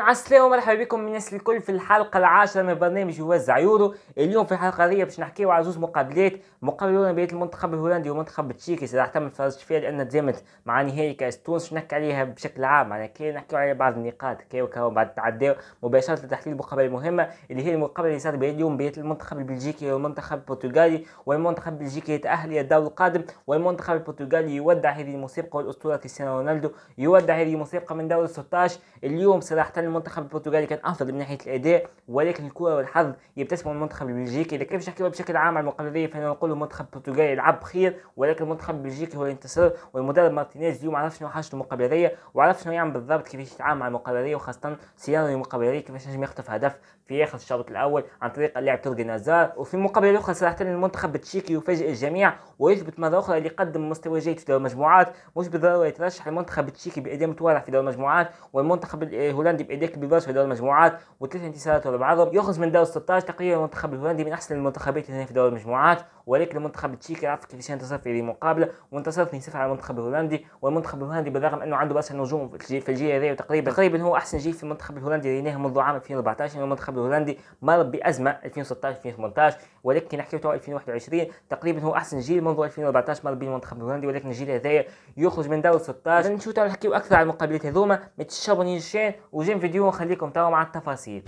عسلامة ومرحبا بكم الناس الكل في الحلقة العاشرة من برنامج وزع يورو اليوم في الحلقة هذه باش نحكيو على زوج مقابلات مقابلة بين المنتخب الهولندي والمنتخب التشيكي راح ما تفرجتش فيها لأن تزامت مع نهائي كأس تونس باش نحكي عليها بشكل عام معناها كي نحكيو على بعض النقاط كي وكاو بعد تعداو مباشرة لتحليل المقابلة المهمة اللي هي المقابلة اللي صارت بين اليوم بين المنتخب البلجيكي والمنتخب البرتغالي والمنتخب البلجيكي يتأهل إلى الدور القادم والمنتخب البرتغالي يودع هذه المسابقة والأسطورة كريستيانو رونالدو يودع هذه المسابقة من دور 16 اليوم صراحة المنتخب البرتغالي كان افضل من ناحيه الاداء ولكن الكره والحظ يبتسموا المنتخب البلجيكي اذا كيفاش نحكيوها بشكل عام على المقابليه فانا نقول المنتخب البرتغالي لعب بخير ولكن المنتخب البلجيكي هو الانتصار والمدرب مارتينيز اليوم عرف شنو حاجته المقابليه وعرف شنو يعمل بالضبط كيفاش يتعامل مع المقابليه وخاصه سيناريو المقابليه كيفاش نجم يخطف هدف في اخر الشوط الاول عن طريق اللاعب تركي نزار وفي المقابله الاخرى صراحه المنتخب التشيكي يفاجئ الجميع ويثبت مره اخرى اللي قدم مستوى جيد في دور المجموعات مش بالضروره يترشح المنتخب التشيكي باداء متواضع في دور المجموعات والمنتخب الهولندي باداء ديك بيبرز في دور المجموعات وثلاث انتصارات ورا بعضهم يخرج من دور 16 تقريبا المنتخب الهولندي من احسن المنتخبات اللي في دور المجموعات ولكن المنتخب التشيكي عرف كيفاش ينتصر في هذه المقابله وانتصر 2-0 على المنتخب الهولندي والمنتخب الهولندي بالرغم انه عنده راس النجوم في الجيل هذا وتقريبا تقريبا هو احسن جيل في المنتخب الهولندي ريناه منذ عام 2014 يعني المنتخب الهولندي مر بازمه 2016 2018 ولكن نحكي تو 2021 تقريبا هو احسن جيل منذ 2014 مر بالمنتخب المنتخب الهولندي ولكن الجيل هذا يخرج من دور 16 نشوف تو نحكيو اكثر على المقابلات هذوما ما تشابونيش وجيم فيديو ونخليكم تو مع التفاصيل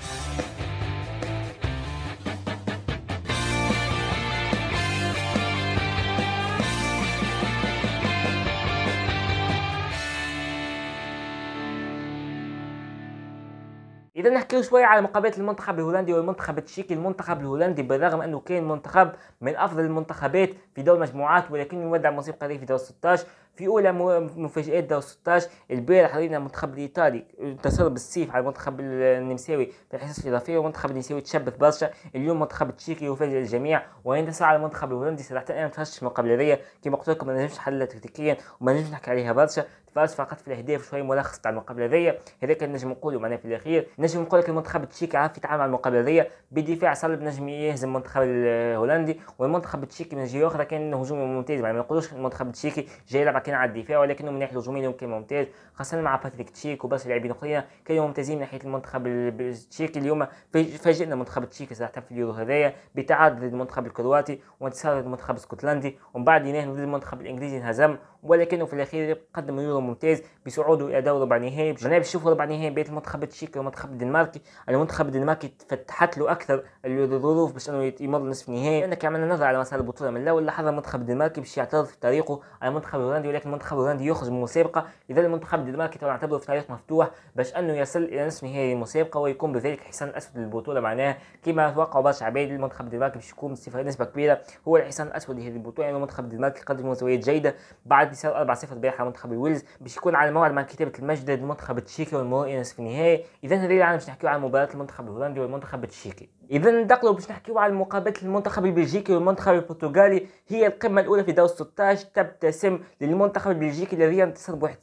اذا نحكيو شويه على مقابله المنتخب الهولندي والمنتخب التشيكي المنتخب الهولندي بالرغم انه كان منتخب من افضل المنتخبات في دور المجموعات ولكن يودع مصيب قليل في دور 16 في اولى مفاجات دور 16 البارح رينا المنتخب الايطالي انتصر بالسيف على المنتخب النمساوي في الحصص الاضافيه والمنتخب النمساوي تشبث برشا اليوم المنتخب التشيكي يفاجئ الجميع وينتصر على المنتخب الهولندي صراحه انا ما في المقابله كما قلت لكم ما نجمش نحللها تكتيكيا وما نجمش نحكي عليها برشا تفرجت فقط في الاهداف شويه ملخص تاع المقابله هذيا هذاك نجم نقولوا معناها في الاخير نجم نقول لك المنتخب التشيكي عارف يتعامل مع المقابله هذيا بدفاع صلب نجم يهزم المنتخب الهولندي والمنتخب التشيكي من جهه اخرى كان هجوم ممتاز يعني ما نقولوش المنتخب التشيكي جاي يلعب حاطين على الدفاع ولكنه من ناحيه الهجوميه كان ممتاز خاصه مع باتريك تشيك وباس لاعبين اخرين كانوا ممتازين من ناحيه المنتخب التشيكي اليوم فاجئنا منتخب التشيكي صراحه في اليورو هذايا بتعادل ضد المنتخب الكرواتي وانتصار ضد المنتخب الاسكتلندي ومن بعد ينهزم ضد المنتخب الانجليزي انهزم ولكنه في الأخير قدم يورو ممتاز بصعوده إلى دور ربع نهائي باش نشوف ربع نهائي بين المنتخب التشيكي والمنتخب الدنماركي المنتخب الدنماركي تفتحت له أكثر الظروف باش أنه يمر نصف نهائي لأن عملنا نظرة على مسار البطولة من الأول لاحظ المنتخب الدنماركي باش يعترض في طريقه على المنتخب الهولندي ولكن المنتخب الهولندي يخرج من المسابقة إذا المنتخب الدنماركي اعتبره في طريق مفتوح باش أنه يصل إلى نصف نهائي المسابقة ويكون بذلك حصان أسود للبطولة معناها كما توقعوا برشا عباد المنتخب الدنماركي باش يكون نسبه كبيرة هو الحصان الأسود لهذه البطولة يعني المنتخب الدنماركي قدم مستويات جيدة بعد تعادل يساوي 4 0 بيع على منتخب الويلز باش يكون على موعد مع كتابة المجد منتخب تشيكي والموئنس في النهائي اذا هذه العام باش نحكيو على مباراه المنتخب الهولندي والمنتخب التشيكي اذا ننتقلوا باش نحكيو على مقابله المنتخب البلجيكي والمنتخب البرتغالي هي القمه الاولى في دور 16 تبتسم للمنتخب البلجيكي الذي ينتصر ب 1-0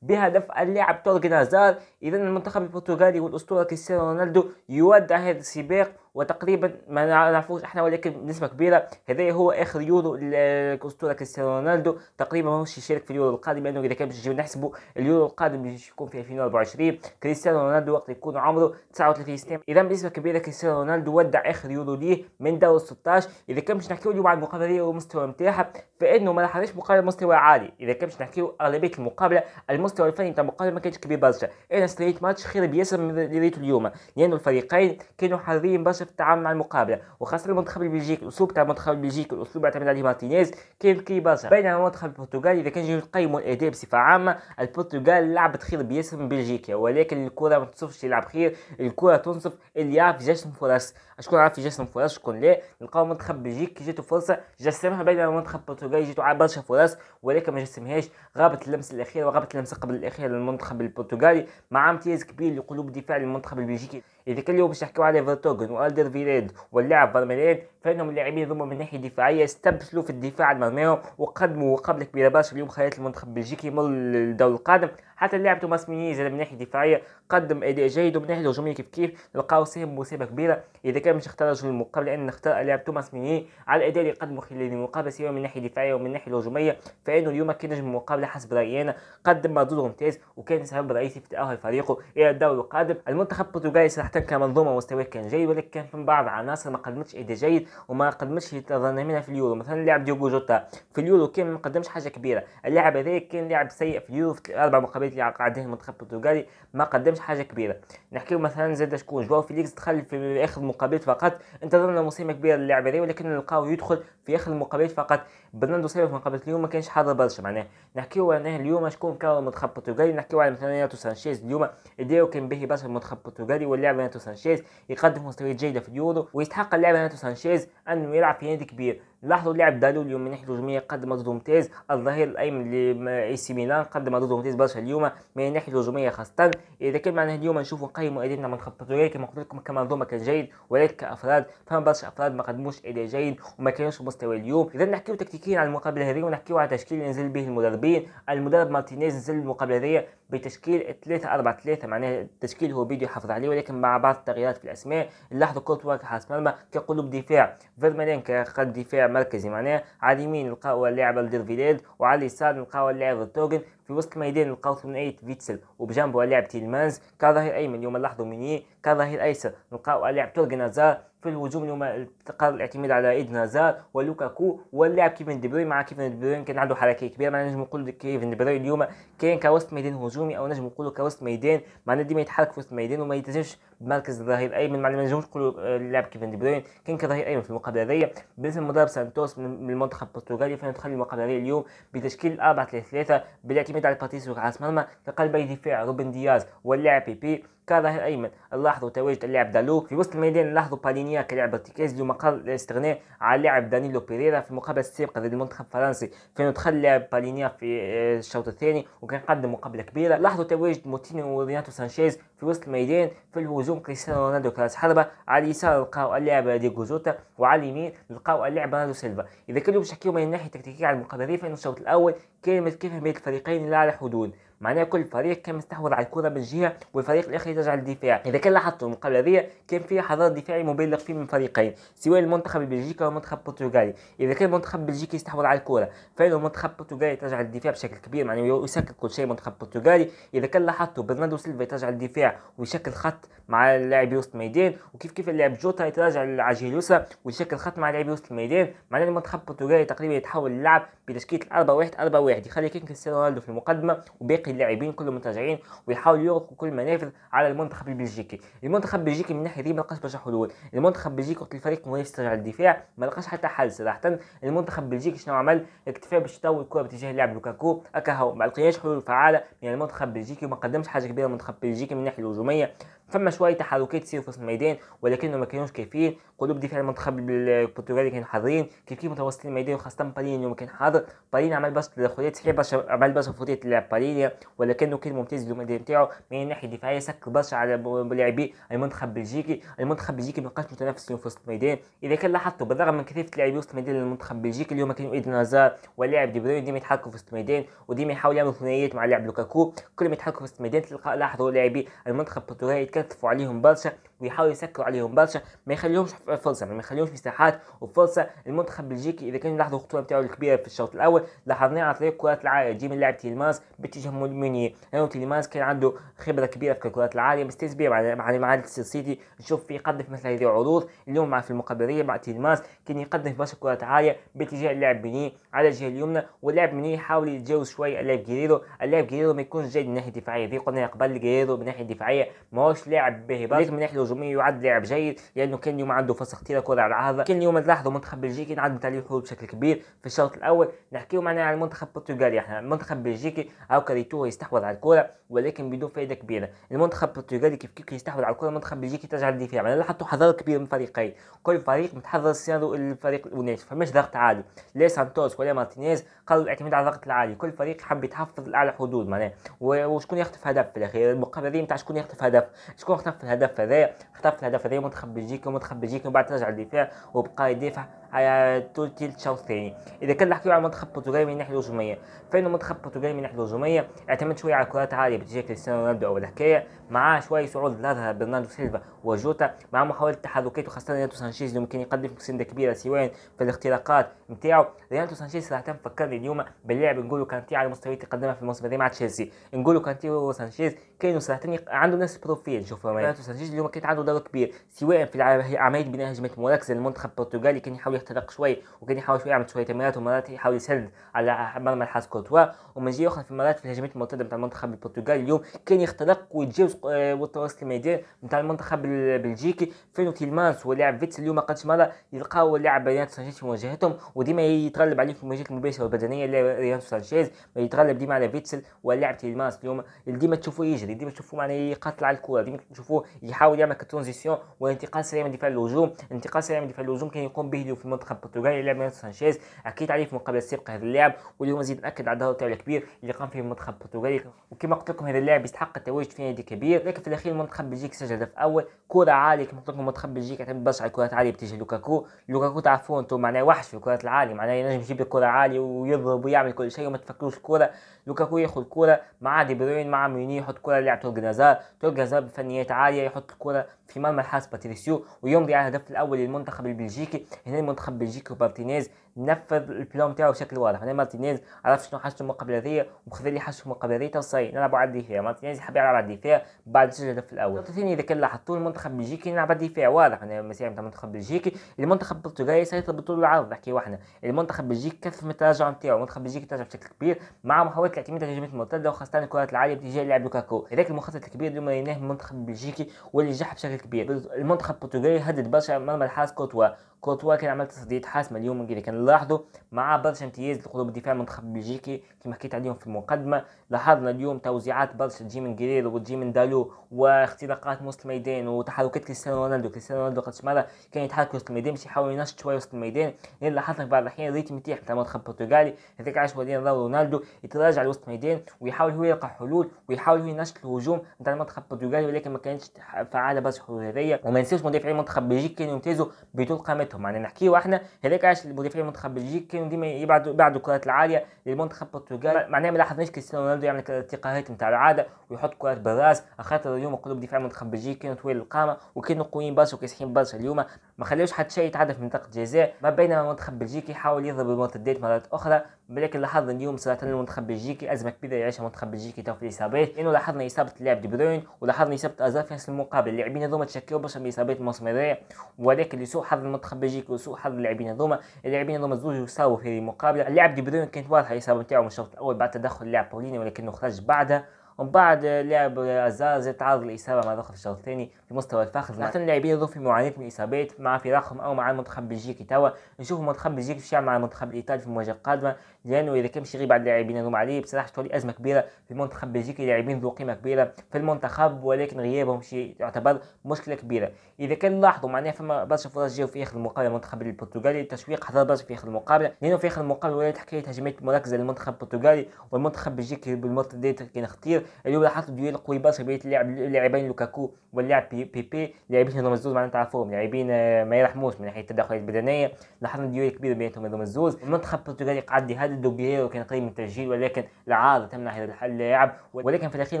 بهدف اللاعب تورغن نازار اذا المنتخب البرتغالي والاسطوره كريستيانو رونالدو يودع هذا السباق وتقريبا ما نعرفوش احنا ولكن بنسبه كبيره هذا هو اخر يورو للاسطورة كريستيانو رونالدو تقريبا ماهوش يشارك في اليورو القادم لانه اذا كان باش نحسبوا اليورو القادم باش يكون في 2024 كريستيانو رونالدو وقت يكون عمره 39 سنه اذا بنسبه كبيره كريستيانو رونالدو ودع اخر يورو ليه من دور 16 اذا كان باش نحكيو اليوم عن المقابله والمستوى نتاعها فانه ما لاحظش مقابله مستوى عالي اذا كان باش نحكيو اغلبيه المقابله المستوى الفني نتاع المقابله ما كانش كبير برشا انا سليت ماتش خير بياسر من اللي ريته اليوم لانه الفريقين كانوا حاضرين برشا في التعامل مع المقابله وخاصه المنتخب البلجيكي الاسلوب تاع المنتخب البلجيكي الاسلوب يعتمد عليه مارتينيز كان كيباجا بينما المنتخب البرتغالي اذا كان جاي نقيموا الاداء بصفه عامه البرتغال لعبت خير بياسر من بلجيكا ولكن الكره ما تنصفش يلعب خير الكره تنصف اللي يعرف يجسم فرص شكون عارف يجسم فرص شكون لا نلقاو منتخب بلجيكي جاتو فرصه جسمها بينما المنتخب البرتغالي جاتو برشا فرص ولكن ما جسمهاش غابت اللمسه الاخيره وغابت اللمسه قبل الاخيره للمنتخب البرتغالي مع امتياز كبير لقلوب دفاع للمنتخب البلجيكي اذا كان اليوم باش نحكيو على فيرتوغن فيريد واللاعب فارميلين فانهم اللاعبين ذم من ناحيه دفاعيه استبسلوا في الدفاع على وقدموا قبل كبير اليوم خيارات المنتخب البلجيكي يمر للدور القادم حتى اللاعب توماس مينيز من ناحيه دفاعيه قدم اداء جيد ومن ناحيه الهجوميه كيف كيف لقاو سهم مصيبه كبيره اذا كان مش اختار رجل المقابل لان اختار اللاعب توماس ميني على الاداء اللي قدمه خلال المقابله سواء من ناحيه دفاعيه ومن ناحيه الهجوميه فانه اليوم كان نجم المقابله حسب رايي انا قدم مردود ممتاز وكان سبب رئيسي في تاهل فريقه الى الدور القادم المنتخب البرتغالي صراحه كمنظومه مستواه كان جيد ولكن كان في بعض عناصر ما قدمتش اداء جيد وما قدمتش تظن منها في اليورو مثلا اللاعب ديوجو جوتا في اليورو كان ما قدمش حاجه كبيره اللاعب هذا كان لاعب سيء في اليورو في اربع مقابلات العمليه اللي قاعدين متخبط وقالي ما قدمش حاجه كبيره نحكيو مثلا زاد شكون جواو فيليكس دخل في اخر المقابلات فقط انتظرنا موسم كبير اللعبه هذا ولكن نلقاو يدخل في اخر المقابلات فقط برناردو سيلفا في مقابله اليوم ما كانش حاضر برشا معناه نحكيو معناه اليوم شكون كان متخبط وقالي نحكيو على مثلا ناتو سانشيز اليوم ديرو كان به برشا متخبط وقالي واللاعب ناتو سانشيز يقدم مستويات جيده في اليورو ويستحق اللاعب ناتو سانشيز انه يلعب في نادي كبير لاحظوا اللاعب دالو اليوم من ناحيه الهجوميه قدم مردود ممتاز الظهير الايمن لاي سي ميلان قدم مردود ممتاز برشا اليوم من ناحيه الهجوميه خاصه اذا كان معنا اليوم نشوف نقيم ادائنا من خط ريال كما قلت لكم كمنظومه كان جيد ولكن كافراد فما برشا افراد ما قدموش اداء جيد وما كانوش مستوى اليوم اذا نحكيو تكتيكيا على المقابله هذه ونحكيو على التشكيل اللي نزل به المدربين المدرب مارتينيز نزل المقابله هذه بتشكيل 3 4 3 معناها التشكيل هو فيديو حافظ عليه ولكن مع بعض التغييرات في الاسماء نلاحظوا كورتوا كحارس مرمى كقلوب دفاع فيرمالين كقلب دفاع المركزي معناه على اليمين نلقاو اللاعب الديرفيليد وعلى اليسار نلقاو اللاعب التوغن في وسط الميدان لقاو ثنائية فيتسل وبجنبه اللاعب تيلمانز كظهير ايمن اليوم نلاحظوا ميني كظهير ايسر نلقاو اللاعب تورغي نازار في الهجوم اليوم قرر الاعتماد على ايد نازار ولوكاكو واللاعب كيفن دي مع كيفن دي بروين كان عنده حركه كبيره معنا نجم نقول كيفن دي بروين اليوم كان كوسط ميدان هجومي او نجم نقول كوسط ميدان معنا ديما يتحرك في وسط الميدان وما يلتزمش بمركز الظهير الايمن معنا ما نجموش آه، اللاعب كيفن دي بروين كان كظهير ايمن في المقابله هذيا بالنسبه للمدرب سانتوس من المنتخب البرتغالي فانا المقابله اليوم بتشكيل 4 3 3 بالاعتماد تحميد على باتيسيو كراس مرمى قلبي دفاع روبن دياز واللاعب بيبي كظهير ايمن لاحظوا تواجد اللاعب دالو في وسط الميدان لاحظوا بالينيا كلاعب ارتكاز اليوم قال الاستغناء على اللاعب دانيلو بيريرا في المقابله السابقه ضد المنتخب الفرنسي فين دخل لاعب بالينيا في آه، الشوط الثاني وكان قدم مقابله كبيره لاحظوا تواجد موتينيو وريناتو سانشيز في وسط الميدان في الهجوم كريستيانو رونالدو كراس حربه على اليسار لقاو اللاعب ديجو زوتا وعلى اليمين لقاو اللاعب رونالدو سيلفا اذا كانوا بشكلهم من الناحيه التكتيكيه على المقابله فان الشوط الاول كان كيف بين الفريقين لا على حدود معناها كل فريق كان مستحوذ على الكره من جهه والفريق الاخر يرجع للدفاع اذا كان لاحظتوا المقابله هذه كان فيها حضار دفاعي مبالغ فيه من الفريقين سواء المنتخب البلجيكي او المنتخب البرتغالي اذا كان المنتخب البلجيكي يستحوذ على الكره فان المنتخب البرتغالي ترجع للدفاع بشكل كبير معناها يسكر كل شيء المنتخب البرتغالي اذا كان لاحظتوا برناردو سيلفا يرجع للدفاع ويشكل خط مع اللاعب وسط الميدان وكيف كيف اللاعب جوتا يتراجع للعجيل اليسرى ويشكل خط مع لاعب وسط الميدان معناها المنتخب البرتغالي تقريبا يتحول للعب بتشكيله 4 1 4 1 يخلي كريستيانو رونالدو في المقدمه وباقي تنسيق اللاعبين كلهم المنتجعين ويحاول يغلق كل المنافذ على المنتخب البلجيكي المنتخب البلجيكي من ناحيه دي ما لقاش برشا حلول المنتخب البلجيكي وقت الفريق ما على الدفاع ما لقاش حتى حل صراحه المنتخب البلجيكي شنو عمل اكتفى باش يطول الكره باتجاه اللاعب لوكاكو اكاهو ما لقياش حلول فعاله من يعني المنتخب البلجيكي وما قدمش حاجه كبيره المنتخب البلجيكي من الناحيه الهجوميه فما شويه تحركات تصير في الميدان ولكنهم ما كانوش كافيين قلوب دفاع المنتخب البرتغالي كانوا حاضرين كيف كيف متوسطين الميدان وخاصه بالين اليوم كان حاضر بالين عمل برشا تدخلات صحيح برشا عمل برشا فوتات لعب بارينيا ولكنه كان ممتاز في الميدان نتاعو من الناحيه الدفاعيه سكر برشا على لاعبي المنتخب البلجيكي المنتخب البلجيكي ما بقاش متنافس في وسط الميدان اذا كان لاحظتوا بالرغم من كثافه لاعبي وسط الميدان للمنتخب البلجيكي اليوم كانوا ايدن نزار ولاعب دي بروين ديما يتحركوا في وسط الميدان وديما يحاولوا يعملوا ثنائيات مع لاعب لوكاكو كل ما يتحركوا في وسط الميدان تلقى لاحظوا لاعبي المنتخب البرتغالي ذكرت تفعليهم بلسة ويحاول يسكر عليهم برشا ما يخليهمش فرصه يعني ما يخليهمش مساحات وفرصه المنتخب البلجيكي اذا كان لاحظوا الخطوره بتاعه الكبيره في الشوط الاول لاحظناه على طريق كرات العاليه جيم اللاعب تيلماس باتجاه مونيي لانه تيلماس كان عنده خبره كبيره في الكرات العاليه بس تسبيع مع معادله السيتي نشوف في يقدم في مثل هذه العروض اليوم مع في المقدريه مع تيلماس كان يقدم في برشا كرات عاليه باتجاه اللاعب ميني على الجهه اليمنى واللاعب ميني يحاول يتجاوز شويه اللاعب جريرو اللاعب جريرو ما يكونش جيد من ناحيه دفاعيه في قلنا قبل جيريرو من ناحيه دفاعيه ماهوش لاعب باهي من ناحيه الهجوميه يعد لاعب جيد لانه كان يوم عنده فرص كثيره كره على هذا كان يوم نلاحظوا منتخب بلجيكي انعدمت عليه الحروب بشكل كبير في الشوط الاول نحكيو معنا على المنتخب البرتغالي يعني احنا المنتخب البلجيكي او كريتو يستحوذ على الكره ولكن بدون فائده كبيره المنتخب البرتغالي كيف كيف يستحوذ على الكره المنتخب البلجيكي ترجع للدفاع انا يعني لاحظت حذر كبير من الفريقين كل فريق متحضر السيناريو الفريق الاولاني فماش ضغط عالي لا سانتوس ولا مارتينيز قالوا الاعتماد على الضغط العالي كل فريق حب يتحفظ الاعلى حدود معناه وشكون يخطف هدف في الاخير المقابله تاع شكون يخطف هدف شكون يخطف الهدف هذا خطفت الهدف هذا منتخب بلجيكا يجيك بلجيكا تخبى ومن بعد رجع الدفاع وبقى يدافع على آه، طول تيل شوط ثاني اذا كان نحكيو على المنتخب البرتغالي من الناحيه الهجوميه فان المنتخب البرتغالي من الناحيه الهجوميه اعتمد شويه على كرات عاليه باتجاه كريستيانو رونالدو او الحكايه معاه شويه صعود لها برناردو سيلفا وجوتا مع محاوله تحركات وخاصه ريناتو سانشيز اللي ممكن يقدم مسانده كبيره سواء في الاختراقات نتاعو ريناتو سانشيز راح تفكرني اليوم باللعب نقولو كانتي على مستويات اللي قدمها في الموسم هذا مع تشيلسي نقولو كانتي وسانشيز كانوا صراحه عنده نفس البروفيل شوف ريناتو سانشيز اليوم كانت عنده دور كبير سواء في عمليه بناء هجمه مركزه للمنتخب البرتغالي كان يحاول يخترق شوي وكان يحاول شوي يعمل شويه تمريرات ومرات يحاول يسد على مرمى الحارس كورتوا ومن جهه اخرى في مرات في الهجمات المرتده بتاع المنتخب البرتغالي اليوم كان يخترق ويتجاوز آه، وتراس الميدان بتاع المنتخب البلجيكي فينو تيلمانس ولاعب فيتس اليوم ما قدش مره يلقاو اللاعب ريان سانشيز في مواجهتهم وديما يتغلب عليه في المواجهات المباشره والبدنيه ريان سانشيز يتغلب ديما على فيتسل واللاعب تيلمانس اليوم ديما تشوفوه يجري ديما تشوفوه معناه يقاتل على الكره ديما تشوفوه يحاول يعمل كترونزيسيون وانتقال سريع من دفاع الهجوم انتقال سريع من دفاع الهجوم كان يقوم به اليوم في في المنطقه اللي لعب مانو سانشيز اكيد عليه في مقابله سابقه هذا اللاعب واليوم مزيد ناكد على الدور تاعو الكبير اللي قام فيه المنتخب البرتغالي وكما قلت لكم هذا اللاعب يستحق التواجد في نادي كبير لكن في الاخير المنتخب البلجيكي سجل هدف اول كره عاليه كما قلت لكم المنتخب البلجيكي يعتمد برشا على الكرات العاليه باتجاه لوكاكو لوكاكو تعرفون انتم معناه وحش في الكرات العاليه معناه ينجم يجيب الكره عاليه ويضرب ويعمل كل شيء وما تفكروش الكره لوكاكو ياخذ الكره مع دي بروين مع ميوني يحط كره لاعب تورك نازار تورك نازار بفنيات عاليه يحط الكره في مرمى الحارس باتريسيو ويمضي على الهدف الاول للمنتخب البلجيكي هنا entre belgique-palestinaise et نفذ البلان تاعو بشكل واضح انا مارتينيز عرف شنو حاجته المقابله هذيا وخذ لي حاجته هذيا تو صاي نلعبوا على الدفاع مارتينيز يحب يلعب على الدفاع بعد سجل الهدف الاول نقطه ثانيه اذا كان لاحظتوا المنتخب البلجيكي يلعب على الدفاع واضح انا مسير تاع المنتخب البلجيكي المنتخب البرتغالي سيطر بطول العرض نحكي احنا المنتخب البلجيكي كثف من التراجع نتاعو المنتخب البلجيكي تراجع بشكل كبير مع محاولات الاعتماد على الهجمات المرتده وخاصه الكرات العاليه باتجاه اللاعب لوكاكو هذاك المخطط الكبير اللي ريناه من المنتخب البلجيكي واللي نجح بشكل كبير المنتخب البرتغالي هدد برشا مرمى الحارس كوتوا كوتوا كان عمل تصديات حاسمه اليوم كان لاحظوا مع برشا امتياز لقلوب الدفاع المنتخب البلجيكي كما حكيت عليهم في المقدمه لاحظنا اليوم توزيعات برشا تجي من جريرو وتجي من دالو واختراقات وسط الميدان وتحركات كريستيانو رونالدو كريستيانو رونالدو قد مره كان يتحرك وسط الميدان باش يحاول ينشط شويه وسط الميدان لان لاحظنا في بعض الاحيان الريتم يطيح تاع المنتخب البرتغالي هذاك علاش ولينا رونالدو يتراجع لوسط الميدان ويحاول هو يلقى حلول ويحاول هو ينشط الهجوم نتاع المنتخب البرتغالي ولكن ما كانتش فعاله برشا الحلول هذيا وما ننساوش مدافعين المنتخب البلجيكي كانوا يمتازوا بطول قامتهم معناها يعني نحكيو احنا هذاك علاش المدافعين المنتخب البلجيكي ديما يبعدوا يبعدوا الكرات العاليه للمنتخب البرتغالي معناها ما لاحظناش كريستيانو رونالدو يعمل التقاهات نتاع العاده ويحط كرات بالراس خاطر اليوم قلوب دفاع البلجيكي بلجيكا طويل القامه وكانوا قويين برشا وكاسحين برشا اليوم ما خليوش حتى شيء يتعدى في منطقه الجزاء ما بينما المنتخب البلجيكي حاول يضرب المرتدات مرات اخرى ولكن لاحظنا اليوم صراحه المنتخب البلجيكي ازمه كبيره يعيشها المنتخب البلجيكي تو في الاصابات لانه لاحظنا اصابه اللاعب دي بروين ولاحظنا اصابه ازار في نفس المقابل اللاعبين هذوما تشكلوا برشا من اصابات الموسم ولكن لسوء حظ المنتخب البلجيكي وسوء حظ اللاعبين هذوما اللاعبين هذوما زوج يصابوا في هذه المقابله اللاعب دي بروين كانت واضحه الاصابه نتاعو من الشوط الاول بعد تدخل اللاعب باوليني ولكنه خرج بعدها ومن بعد لعب ازاز تعرض لاصابه مع الشوط الثاني في مستوى الفخذ لكن نعم. اللاعبين في معاناه من الاصابات مع فراقهم او مع المنتخب البلجيكي توا نشوف المنتخب البلجيكي في مع المنتخب الايطالي في المواجهه القادمه لانه اذا كان يغيب على اللاعبين هذوما عليه بصراحه تولي ازمه كبيره في المنتخب البلجيكي لاعبين ذو قيمه كبيره في المنتخب ولكن غيابهم شيء يعتبر مشكله كبيره اذا كان لاحظوا معناها فما برشا فرص جاو في اخر المقابله المنتخب البرتغالي التشويق حضر برشا في اخر المقابله لانه في اخر المقابله ولات حكايه هجمات مركزه للمنتخب البرتغالي والمنتخب البلجيكي بالمرتدات كان خطير اليوم لاحظت ديال قوي برشا بين اللاعب اللاعبين لوكاكو واللاعب بي بي, بي لاعبين هذوما الزوز معناتها تعرفوهم لاعبين آه، ما يرحموش من ناحيه التدخلات البدنيه لاحظنا ديال كبير بيناتهم هذوما الزوز المنتخب البرتغالي قعد يهدد دوغيرو كان قريب من التسجيل ولكن العارضه تمنع هذا اللاعب ولكن في الاخير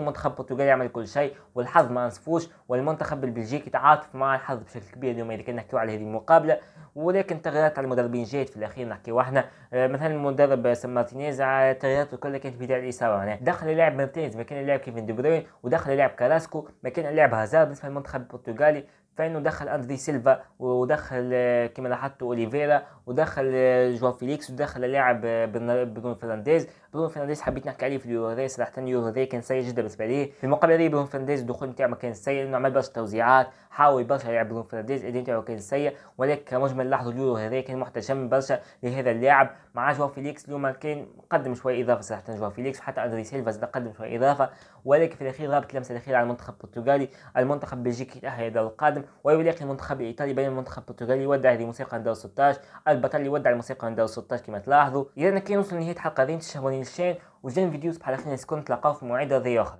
المنتخب البرتغالي عمل كل شيء والحظ ما نصفوش والمنتخب البلجيكي تعاطف مع الحظ بشكل كبير اليوم اذا كان نحكيو على هذه المقابله ولكن تغييرات على المدربين جات في الاخير نحكيو احنا آه، مثلا المدرب مارتينيز على آه، تغييراته كلها كانت بدايه اليسار معناها دخل لاعب مارتينيز مكان اللاعب كيفن دي بروين ودخل لاعب كاراسكو مكان اللاعب هازار بالنسبه للمنتخب البرتغالي فانه دخل اندري سيلفا ودخل آه، كما لاحظتوا اوليفيرا ودخل جوان فيليكس ودخل اللاعب بنون فرنانديز برونو فرنانديز حبيت نحكي عليه في اليورو ذي صراحه اليورو ذي كان سيء جدا بالنسبه لي في المقابله ذي برونو فرنانديز الدخول نتاعو كان سيء لانه عمل برشا توزيعات حاول برشا يلعب برونو فرنانديز الاداء نتاعو كان سيء ولكن كمجمل لاحظوا اليورو هذا كان محتشم برشا لهذا اللاعب مع جوا فيليكس اليوم كان قدم شويه اضافه صراحه جوا فيليكس وحتى اندري سيلفا قدم شويه اضافه ولكن في الاخير غابت لمسه الاخيره على المنتخب البرتغالي المنتخب البلجيكي يتاهل الدور القادم ويلاقي المنتخب الايطالي بين المنتخب البرتغالي يودع هذه الموسيقى عند 16 البطل يودع الموسيقى عند 16 كما تلاحظوا اذا كي نوصل لنهايه الحلقه هذه تشهروني للشير وجين فيديوز بحال اخرين سكون تلقاو في موعد رياضي اخر